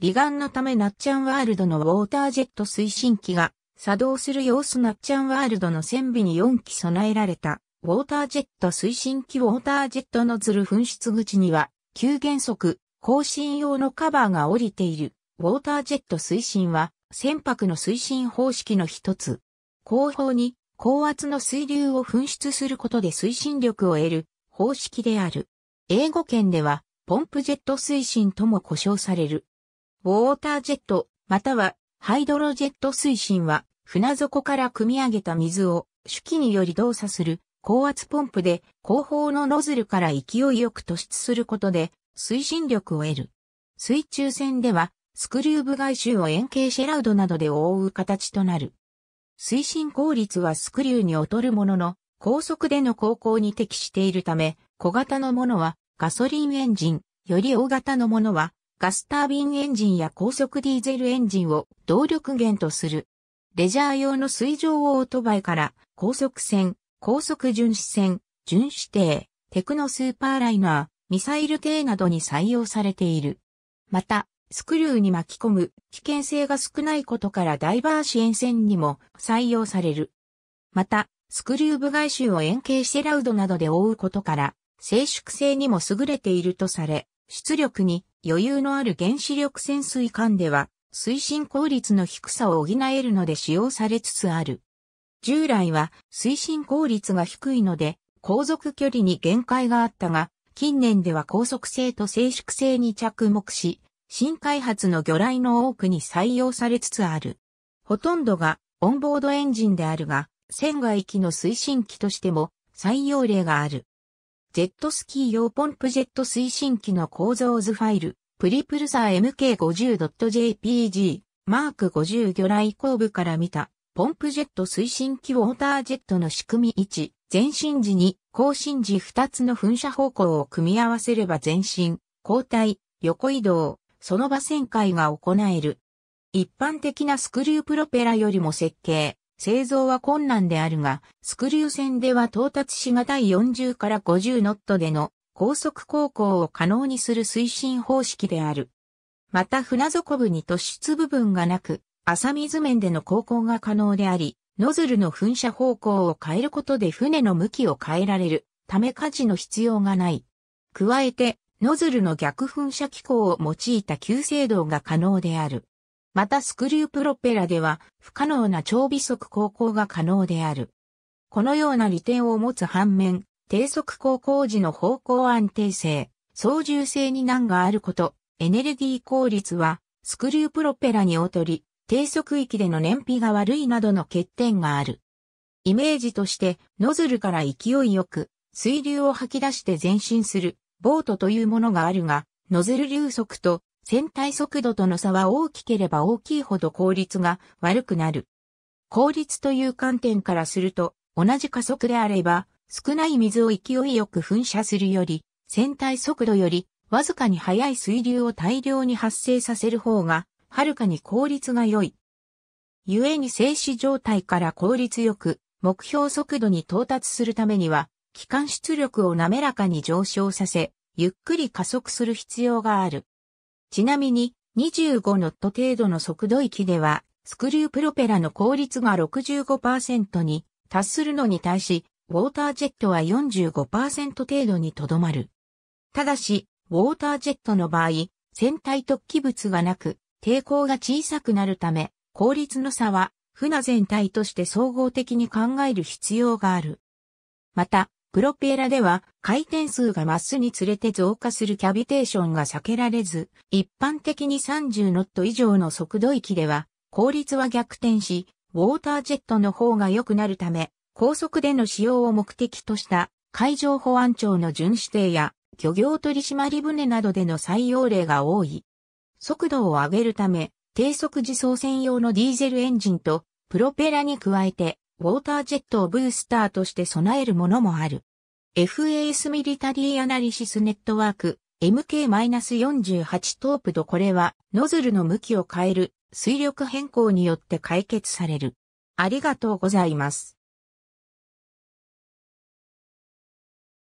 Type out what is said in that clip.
離岸のためナッチャンワールドのウォータージェット推進機が作動する様子ナッチャンワールドの船尾に4機備えられたウォータージェット推進機ウォータージェットノズル噴出口には急減速更新用のカバーが降りているウォータージェット推進は船舶の推進方式の一つ。後方に高圧の水流を噴出することで推進力を得る方式である。英語圏ではポンプジェット推進とも呼称される。ウォータージェット、またはハイドロジェット推進は、船底から汲み上げた水を手機により動作する高圧ポンプで後方のノズルから勢いよく突出することで推進力を得る。水中船ではスクリューブ外周を円形シェラウドなどで覆う形となる。推進効率はスクリューに劣るものの高速での航行に適しているため小型のものはガソリンエンジン、より大型のものはガスタービンエンジンや高速ディーゼルエンジンを動力源とする。レジャー用の水上オートバイから高速船、高速巡視船、巡視艇、テクノスーパーライナー、ミサイル艇などに採用されている。また、スクリューに巻き込む危険性が少ないことからダイバー支援船にも採用される。また、スクリュー部外周を円形シェラウドなどで覆うことから、静粛性にも優れているとされ、出力に余裕のある原子力潜水艦では、推進効率の低さを補えるので使用されつつある。従来は推進効率が低いので、航続距離に限界があったが、近年では高速性と静粛性に着目し、新開発の魚雷の多くに採用されつつある。ほとんどがオンボードエンジンであるが、船外機の推進機としても採用例がある。ジェットスキー用ポンプジェット推進機の構造図ファイル、プリプルサー MK50.jpg、マーク50魚雷後部から見た、ポンプジェット推進機ウォータージェットの仕組み1、前進時に、後進時2つの噴射方向を組み合わせれば前進、後退、横移動、その場旋回が行える。一般的なスクリュープロペラよりも設計、製造は困難であるが、スクリュー船では到達しがたい40から50ノットでの高速航行を可能にする推進方式である。また船底部に突出部分がなく、浅水面での航行が可能であり、ノズルの噴射方向を変えることで船の向きを変えられるため舵の必要がない。加えて、ノズルの逆噴射機構を用いた急制動が可能である。またスクリュープロペラでは不可能な超微速航行が可能である。このような利点を持つ反面、低速航行時の方向安定性、操縦性に難があること、エネルギー効率はスクリュープロペラに劣り、低速域での燃費が悪いなどの欠点がある。イメージとして、ノズルから勢いよく、水流を吐き出して前進する、ボートというものがあるが、ノズル流速と船体速度との差は大きければ大きいほど効率が悪くなる。効率という観点からすると、同じ加速であれば、少ない水を勢いよく噴射するより、船体速度より、わずかに速い水流を大量に発生させる方が、はるかに効率が良い。故に静止状態から効率よく、目標速度に到達するためには、機関出力を滑らかに上昇させ、ゆっくり加速する必要がある。ちなみに、25ノット程度の速度域では、スクリュープロペラの効率が65%に達するのに対し、ウォータージェットは45%程度にとどまる。ただし、ウォータージェットの場合、船体突起物がなく、抵抗が小さくなるため、効率の差は船全体として総合的に考える必要がある。また、プロペラでは回転数が増すにつれて増加するキャビテーションが避けられず、一般的に30ノット以上の速度域では効率は逆転し、ウォータージェットの方が良くなるため、高速での使用を目的とした海上保安庁の巡視艇や漁業取締船などでの採用例が多い。速度を上げるため、低速自走専用のディーゼルエンジンとプロペラに加えてウォータージェットをブースターとして備えるものもある。FAS ミリタリーアナリシスネットワーク MK-48 トープドこれはノズルの向きを変える水力変更によって解決される。ありがとうございます。